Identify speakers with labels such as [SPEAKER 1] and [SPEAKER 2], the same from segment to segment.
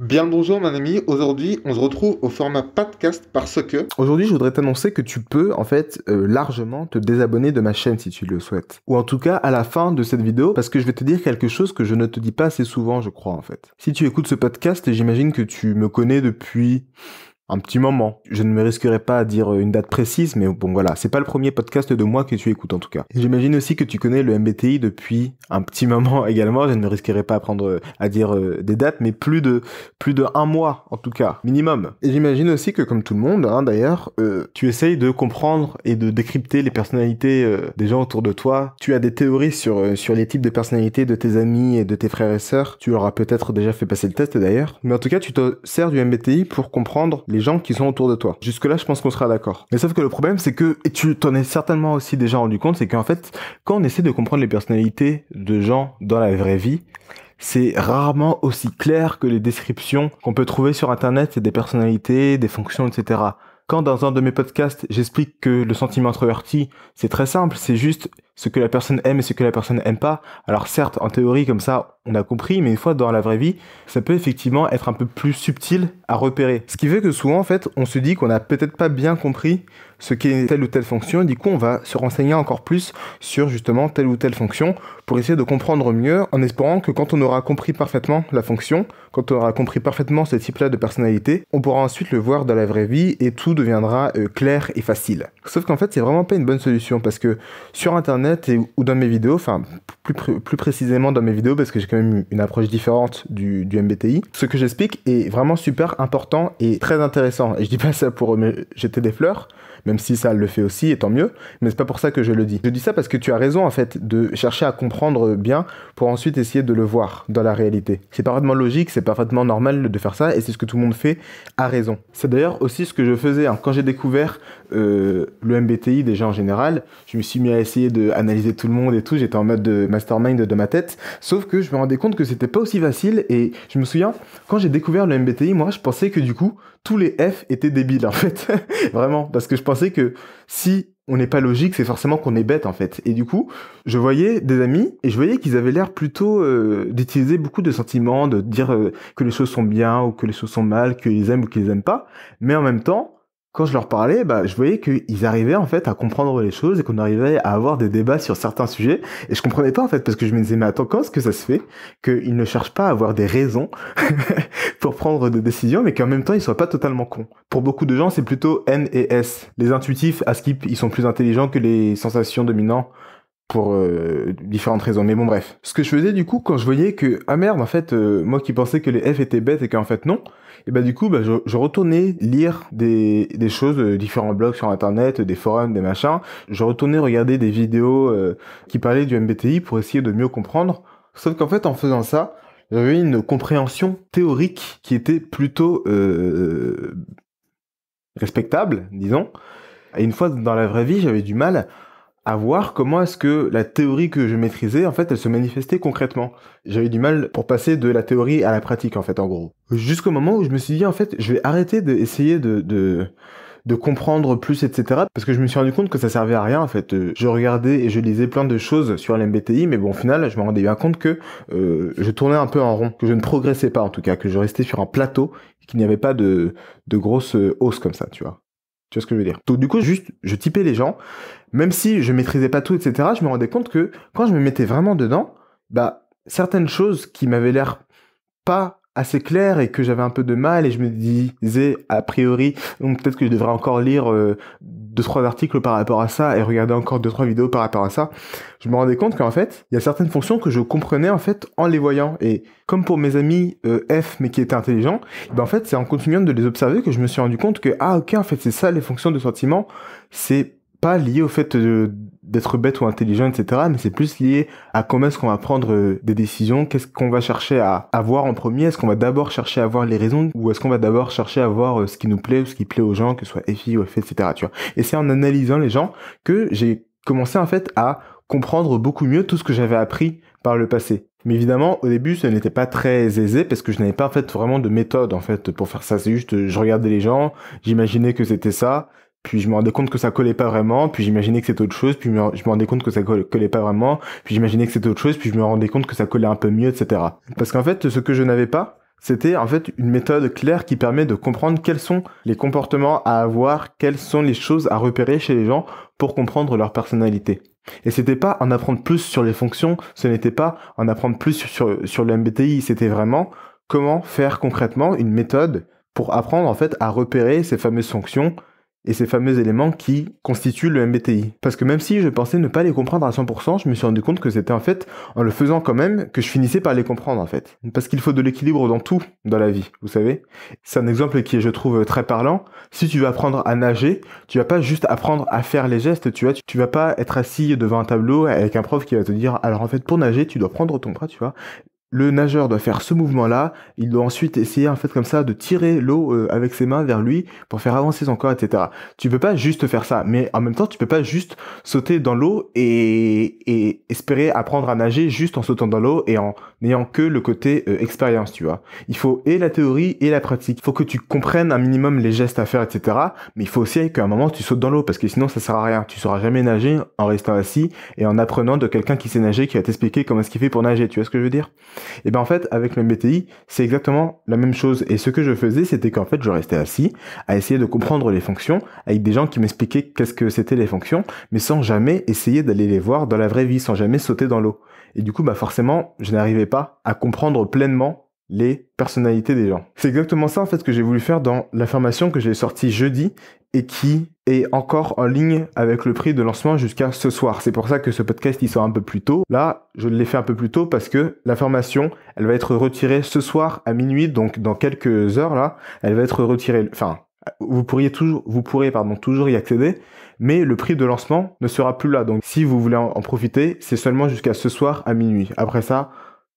[SPEAKER 1] Bien bonjour, mon ami. Aujourd'hui, on se retrouve au format podcast parce que. Aujourd'hui, je voudrais t'annoncer que tu peux, en fait, euh, largement te désabonner de ma chaîne si tu le souhaites. Ou en tout cas, à la fin de cette vidéo, parce que je vais te dire quelque chose que je ne te dis pas assez souvent, je crois, en fait. Si tu écoutes ce podcast, j'imagine que tu me connais depuis un petit moment. Je ne me risquerai pas à dire euh, une date précise, mais bon voilà, c'est pas le premier podcast de moi que tu écoutes en tout cas. J'imagine aussi que tu connais le MBTI depuis un petit moment également. Je ne me risquerai pas à prendre euh, à dire euh, des dates, mais plus de plus de un mois en tout cas minimum. Et j'imagine aussi que comme tout le monde, hein, d'ailleurs, tu essayes de comprendre et de décrypter les personnalités des gens autour de toi. Tu as des théories sur sur les types de personnalités de tes amis et de tes frères et sœurs. Tu leur peut-être déjà fait passer le test d'ailleurs, mais en tout cas, tu te sers du MBTI pour comprendre les gens qui sont autour de toi. Jusque-là, je pense qu'on sera d'accord. Mais sauf que le problème, c'est que, et tu t'en es certainement aussi déjà rendu compte, c'est qu'en fait, quand on essaie de comprendre les personnalités de gens dans la vraie vie, c'est rarement aussi clair que les descriptions qu'on peut trouver sur Internet, des personnalités, des fonctions, etc. Quand dans un de mes podcasts, j'explique que le sentiment introverti, c'est très simple, c'est juste ce que la personne aime et ce que la personne aime pas. Alors certes, en théorie, comme ça, on a compris, mais une fois dans la vraie vie, ça peut effectivement être un peu plus subtil à repérer. Ce qui fait que souvent, en fait, on se dit qu'on n'a peut-être pas bien compris ce qu'est telle ou telle fonction, et du coup, on va se renseigner encore plus sur justement telle ou telle fonction pour essayer de comprendre mieux, en espérant que quand on aura compris parfaitement la fonction, quand on aura compris parfaitement ce type-là de personnalité, on pourra ensuite le voir dans la vraie vie et tout deviendra euh, clair et facile. Sauf qu'en fait, c'est vraiment pas une bonne solution parce que sur Internet, et, ou dans mes vidéos, enfin plus, plus précisément dans mes vidéos parce que j'ai quand même une approche différente du, du MBTI, ce que j'explique est vraiment super important et très intéressant. Et je dis pas ça pour jeter des fleurs, même si ça le fait aussi, et tant mieux, mais c'est pas pour ça que je le dis. Je dis ça parce que tu as raison en fait de chercher à comprendre bien pour ensuite essayer de le voir dans la réalité. C'est parfaitement logique, c'est parfaitement normal de faire ça, et c'est ce que tout le monde fait à raison. C'est d'ailleurs aussi ce que je faisais hein. quand j'ai découvert euh, le MBTI déjà en général, je me suis mis à essayer de analyser tout le monde et tout, j'étais en mode mastermind de ma tête, sauf que je me rendais compte que c'était pas aussi facile et je me souviens, quand j'ai découvert le MBTI, moi je pensais que du coup, tous les F étaient débiles en fait, vraiment, parce que je pensais que si on n'est pas logique, c'est forcément qu'on est bête en fait. Et du coup, je voyais des amis et je voyais qu'ils avaient l'air plutôt euh, d'utiliser beaucoup de sentiments, de dire euh, que les choses sont bien ou que les choses sont mal, qu'ils aiment ou qu'ils aiment pas, mais en même temps, quand je leur parlais, bah, je voyais qu'ils arrivaient en fait à comprendre les choses et qu'on arrivait à avoir des débats sur certains sujets. Et je comprenais pas en fait parce que je me disais mais attends quand est-ce que ça se fait qu'ils ne cherchent pas à avoir des raisons pour prendre des décisions, mais qu'en même temps ils soient pas totalement cons. Pour beaucoup de gens, c'est plutôt N et S. Les intuitifs à ce ils sont plus intelligents que les sensations dominantes pour euh, différentes raisons. Mais bon, bref. Ce que je faisais du coup, quand je voyais que, ah merde, en fait, euh, moi qui pensais que les F étaient bêtes et qu'en fait non, et bah du coup, bah, je, je, retournais lire des, des choses, euh, différents blogs sur Internet, des forums, des machins. Je retournais regarder des vidéos qui parlaient du MBTI pour essayer de mieux comprendre. Sauf qu'en fait, en faisant ça, j'avais une compréhension théorique qui était plutôt respectable, disons. Et une fois dans la vraie vie, j'avais du mal à voir comment est-ce que la théorie que je maîtrisais, en fait, elle se manifestait concrètement. J'avais du mal pour passer de la théorie à la pratique, en fait, en gros. Jusqu'au moment où je me suis dit, en fait, je vais arrêter d'essayer de, de, comprendre plus, etc. Parce que je me suis rendu compte que ça servait à rien en fait. Euh, je regardais et je lisais plein de choses sur l'MBTI, mais bon, au final, je me rendais bien compte que euh, je tournais un peu en rond, que je ne progressais pas en tout cas, que je restais sur un plateau, qu'il n'y avait pas de, de grosse hausse comme ça, tu vois. Tu vois ce que je veux dire Donc du coup, juste, je typais les gens, même si je maîtrisais pas tout, etc. Je me rendais compte que quand je me mettais vraiment dedans, bah certaines choses qui m'avaient l'air pas assez clair et que j'avais un peu de mal et je me disais a priori donc peut-être que je devrais encore lire euh, deux trois articles par rapport à ça et regarder encore deux trois vidéos par rapport à ça je me rendais compte qu'en fait il y a certaines fonctions que je comprenais en fait en les voyant et comme pour mes amis euh, F mais qui étaient intelligents ben en fait c'est en continuant de les observer que je me suis rendu compte que ah ok en fait c'est ça les fonctions de sentiment c'est pas lié au fait de d'être bête ou intelligent, etc. Mais c'est plus lié à comment est-ce qu'on va prendre euh, des décisions, qu'est-ce qu'on va chercher à avoir en premier, est-ce qu'on va d'abord chercher à avoir les raisons ou est-ce qu'on va d'abord chercher à voir euh, ce qui nous plaît ou ce qui plaît aux gens, que ce soit FI ou FF, etc. Tu Et c'est en analysant les gens que j'ai commencé en fait à comprendre beaucoup mieux tout ce que j'avais appris par le passé. Mais évidemment, au début, ce n'était pas très aisé parce que je n'avais pas en fait vraiment de méthode en fait pour faire ça. C'est juste, euh, je regardais les gens, j'imaginais que c'était ça, puis je me rendais compte que ça collait pas vraiment, puis j'imaginais que c'était autre chose, puis je me rendais compte que ça collait pas vraiment, puis j'imaginais que c'était autre chose, puis je me rendais compte que ça collait un peu mieux, etc. Parce qu'en fait, ce que je n'avais pas, c'était en fait une méthode claire qui permet de comprendre quels sont les comportements à avoir, quelles sont les choses à repérer chez les gens pour comprendre leur personnalité. Et c'était pas en apprendre plus sur les fonctions, ce n'était pas en apprendre plus sur, sur le MBTI, c'était vraiment comment faire concrètement une méthode pour apprendre en fait à repérer ces fameuses fonctions et ces fameux éléments qui constituent le MBTI. Parce que même si je pensais ne pas les comprendre à 100%, je me suis rendu compte que c'était en fait en le faisant quand même que je finissais par les comprendre en fait. Parce qu'il faut de l'équilibre dans tout dans la vie, vous savez. C'est un exemple qui est je trouve très parlant. Si tu veux apprendre à nager, tu vas pas juste apprendre à faire les gestes, tu vois, tu vas pas être assis devant un tableau avec un prof qui va te dire alors en fait pour nager, tu dois prendre ton bras, tu vois, le nageur doit faire ce mouvement-là, il doit ensuite essayer en fait comme ça de tirer l'eau euh, avec ses mains vers lui pour faire avancer son corps, etc. Tu peux pas juste faire ça, mais en même temps tu peux pas juste sauter dans l'eau et, espérer apprendre à nager juste en sautant dans l'eau et en n'ayant que le côté euh, expérience, tu vois. Il faut et la théorie et la pratique. Il faut que tu comprennes un minimum les gestes à faire, etc. Mais il faut aussi qu'à un moment tu sautes dans l'eau parce que sinon ça sert à rien. Tu sauras jamais nager en restant assis et en apprenant de quelqu'un qui sait nager qui va t'expliquer comment est-ce qu'il fait pour nager. Tu vois ce que je veux dire? Et bien en fait, avec le MBTI, c'est exactement la même chose. Et ce que je faisais, c'était qu'en fait, je restais assis à essayer de comprendre les fonctions avec des gens qui m'expliquaient qu'est-ce que c'était les fonctions, mais sans jamais essayer d'aller les voir dans la vraie vie, sans jamais sauter dans l'eau. Et du coup, bah forcément, je n'arrivais pas à comprendre pleinement les personnalités des gens. C'est exactement ça en fait que j'ai voulu faire dans la formation que j'ai sortie jeudi et qui est encore en ligne avec le prix de lancement jusqu'à ce soir. C'est pour ça que ce podcast il sort un peu plus tôt. Là, je l'ai fait un peu plus tôt parce que la elle va être retirée ce soir à minuit, donc dans quelques heures là, elle va être retirée. Enfin, vous pourriez toujours, vous pourrez pardon toujours y accéder, mais le prix de lancement ne sera plus là. Donc, si vous voulez en profiter, c'est seulement jusqu'à ce soir à minuit. Après ça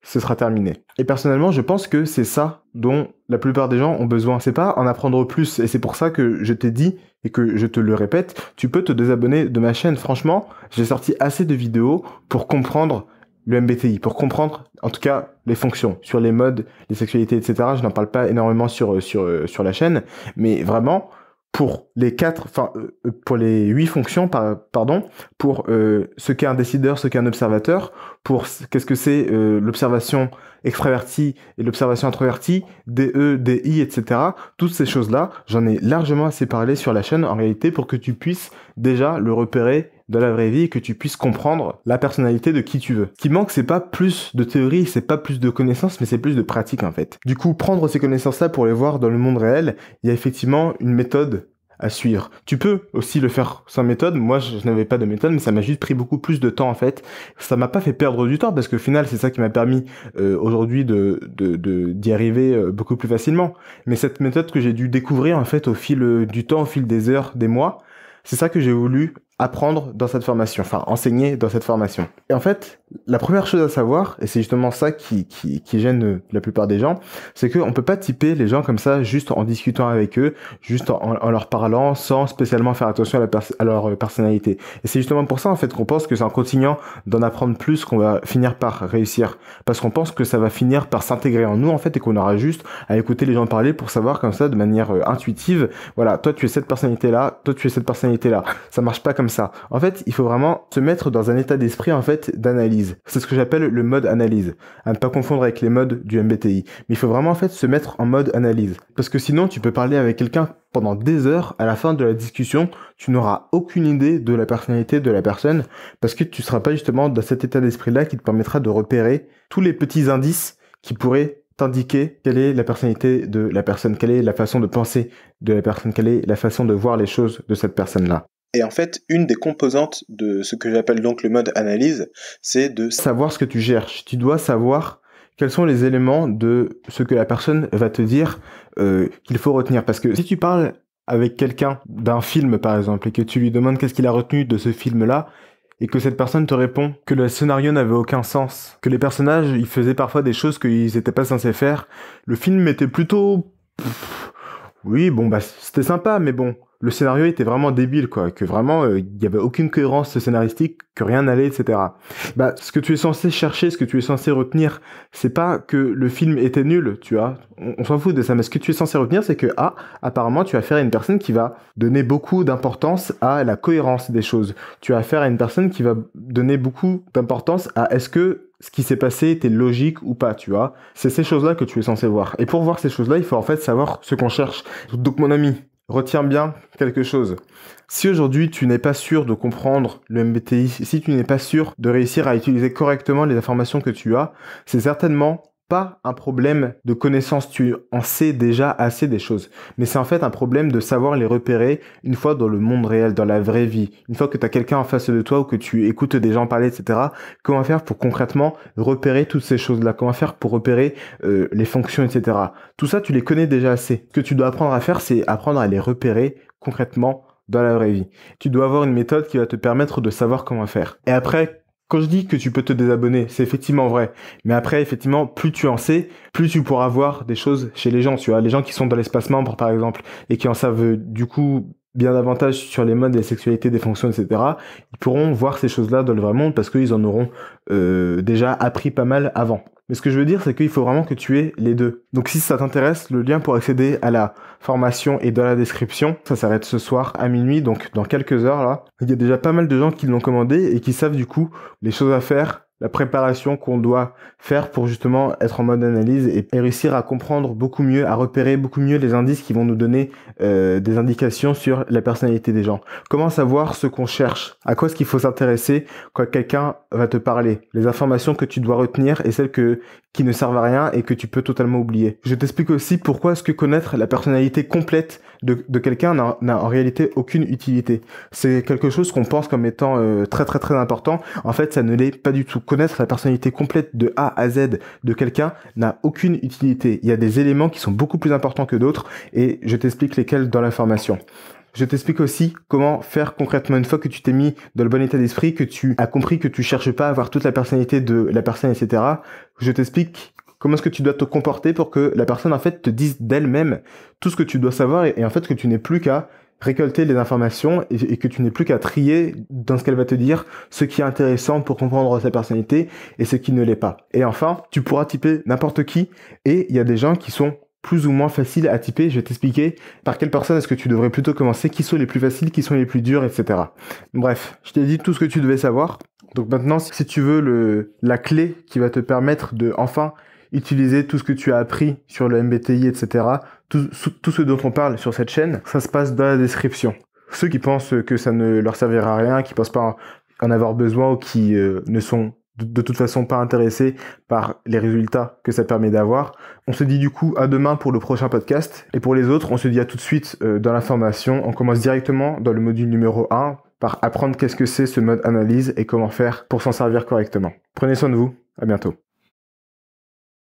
[SPEAKER 1] ce sera terminé. Et personnellement, je pense que c'est ça dont la plupart des gens ont besoin. C'est pas en apprendre plus. Et c'est pour ça que je t'ai dit et que je te le répète, tu peux te désabonner de ma chaîne. Franchement, j'ai sorti assez de vidéos pour comprendre le MBTI, pour comprendre en tout cas les fonctions, sur les modes, les sexualités, etc. Je n'en parle pas énormément sur, sur, sur la chaîne, mais vraiment, pour les quatre, enfin euh, euh, pour les huit fonctions, pardon, pour euh, ce qu'est un décideur, ce qu'est un observateur, pour qu'est-ce que c'est l'observation extravertie et l'observation introvertie, DE, DI, etc. Toutes ces choses-là, j'en ai largement assez parlé sur la chaîne en réalité pour que tu puisses déjà le repérer de la vraie vie et que tu puisses comprendre la personnalité de qui tu veux. Ce qui manque, c'est pas plus de théorie, c'est pas plus de connaissances, mais c'est plus de pratique en fait. Du coup, prendre ces connaissances-là pour les voir dans le monde réel, il y a effectivement une méthode à suivre. Tu peux aussi le faire sans méthode. Moi, je n'avais pas de méthode, mais ça m'a juste pris beaucoup plus de temps en fait. Ça m'a pas fait perdre du temps parce qu'au final, c'est ça qui m'a permis euh, aujourd'hui de d'y arriver euh, beaucoup plus facilement. Mais cette méthode que j'ai dû découvrir en fait au fil euh, du temps, au fil des heures, des mois, c'est ça que j'ai voulu apprendre dans cette formation, enfin enseigner dans cette formation. Et en fait, la première chose à savoir, et c'est justement ça qui, qui, gêne la plupart des gens, c'est qu'on ne peut pas typer les gens comme ça juste en discutant avec eux, juste en, leur parlant, sans spécialement faire attention à, leur personnalité. Et c'est justement pour ça en fait qu'on pense que c'est en continuant d'en apprendre plus qu'on va finir par réussir, parce qu'on pense que ça va finir par s'intégrer en nous en fait et qu'on aura juste à écouter les gens parler pour savoir comme ça de manière euh, intuitive, voilà, toi tu es cette personnalité là, toi tu es cette personnalité là. Ça marche pas comme ça. En fait, il faut vraiment se mettre dans un état d'esprit en fait d'analyse c'est ce que j'appelle le mode analyse, à ne pas confondre avec les modes du MBTI. Mais il faut vraiment en fait se mettre en mode analyse, parce que sinon tu peux parler avec quelqu'un pendant des heures, à la fin de la discussion, tu n'auras aucune idée de la personnalité de la personne, parce que tu ne seras pas justement dans cet état d'esprit-là qui te permettra de repérer tous les petits indices qui pourraient t'indiquer quelle est la personnalité de la personne, quelle est la façon de penser de la personne, quelle est la façon de voir les choses de cette personne-là. Et en fait, une des composantes de ce que j'appelle donc le mode analyse, c'est de savoir ce que tu cherches. Tu dois savoir quels sont les éléments de ce que la personne va te dire euh, qu'il faut retenir. Parce que si tu parles avec quelqu'un d'un film, par exemple, et que tu lui demandes qu'est-ce qu'il a retenu de ce film-là, et que cette personne te répond que le scénario n'avait aucun sens, que les personnages, ils faisaient parfois des choses qu'ils n'étaient pas censés faire, le film était plutôt... oui, bon, bah, c'était sympa, mais bon, le scénario était vraiment débile, quoi, que vraiment euh, il y n'y avait aucune cohérence scénaristique, que rien n'allait, etc. Bah, ce que tu es censé chercher, ce que tu es censé retenir, c'est pas que le film était nul, tu vois. On, s'en fout de ça, mais ce que tu es censé retenir, c'est que ah, apparemment, tu as affaire à une personne qui va donner beaucoup d'importance à la cohérence des choses. Tu as faire à une personne qui va donner beaucoup d'importance à est-ce que ce qui s'est passé était logique ou pas, tu vois. C'est ces choses-là que tu es censé voir. Et pour voir ces choses-là, il faut en fait savoir ce qu'on cherche. Donc mon ami, Retiens bien quelque chose. Si aujourd'hui tu n'es pas sûr de comprendre le MBTI, si tu n'es pas sûr de réussir à utiliser correctement les informations que tu as, c'est certainement un problème de connaissance, tu en sais déjà assez des choses, mais c'est en fait un problème de savoir les repérer une fois dans le monde réel, dans la vraie vie, une fois que tu as quelqu'un en face de toi ou que tu écoutes des gens parler, etc. Comment faire pour concrètement repérer toutes ces choses-là Comment faire pour repérer euh, les fonctions, etc. Tout ça, tu les connais déjà assez. Ce que tu dois apprendre à faire, c'est apprendre à les repérer concrètement dans la vraie vie. Tu dois avoir une méthode qui va te permettre de savoir comment faire. Et après, quand je dis que tu peux te désabonner, c'est effectivement vrai. Mais après, effectivement, plus tu en sais, plus tu pourras voir des choses chez les gens. Tu vois, les gens qui sont dans l'espace membre, par exemple, et qui en savent du coup bien davantage sur les modes, les sexualités, des fonctions, etc. Ils pourront voir ces choses-là dans le vrai monde parce qu'ils en auront euh, déjà appris pas mal avant ce que je veux dire, c'est qu'il faut vraiment que tu aies les deux. Donc si ça t'intéresse, le lien pour accéder à la formation est dans la description. Ça s'arrête ce soir à minuit, donc dans quelques heures là. Il y a déjà pas mal de gens qui l'ont commandé et qui savent du coup les choses à faire la préparation qu'on doit faire pour justement être en mode analyse et réussir à comprendre beaucoup mieux, à repérer beaucoup mieux les indices qui vont nous donner euh, des indications sur la personnalité des gens. Comment savoir ce qu'on cherche À quoi est-ce qu'il faut s'intéresser quand quelqu'un va te parler Les informations que tu dois retenir et celles que, qui ne servent à rien et que tu peux totalement oublier. Je t'explique aussi pourquoi est-ce que connaître la personnalité complète de, quelqu'un n'a en réalité aucune utilité. C'est quelque chose qu'on pense comme étant euh, très très très important. En fait, ça ne l'est pas du tout. Connaître la personnalité complète de A à Z de quelqu'un n'a aucune utilité. Il y a des éléments qui sont beaucoup plus importants que d'autres et je t'explique lesquels dans la formation. Je t'explique aussi comment faire concrètement une fois que tu t'es mis dans le bon état d'esprit, que tu as compris que tu cherches pas à avoir toute la personnalité de la personne, etc. Je t'explique Comment est-ce que tu dois te comporter pour que la personne en fait te dise d'elle-même tout ce que tu dois savoir et, en fait que tu n'es plus qu'à récolter les informations et, que tu n'es plus qu'à trier dans ce qu'elle va te dire ce qui est intéressant pour comprendre sa personnalité et ce qui ne l'est pas. Et enfin, tu pourras typer n'importe qui et il y a des gens qui sont plus ou moins faciles à typer. Je vais t'expliquer par quelle personne est-ce que tu devrais plutôt commencer, qui sont les plus faciles, qui sont les plus durs, etc. Bref, je t'ai dit tout ce que tu devais savoir. Donc maintenant, si tu veux le, la clé qui va te permettre de enfin utiliser tout ce que tu as appris sur le MBTI, etc. Tout, ce dont on parle sur cette chaîne, ça se passe dans la description. Ceux qui pensent que ça ne leur servira à rien, qui pensent pas en avoir besoin ou qui euh, ne sont de, toute façon pas intéressés par les résultats que ça permet d'avoir. On se dit du coup à demain pour le prochain podcast. Et pour les autres, on se dit à tout de suite euh, dans la formation. On commence directement dans le module numéro 1 par apprendre qu'est-ce que c'est ce mode analyse et comment faire pour s'en servir correctement. Prenez soin de vous. À bientôt.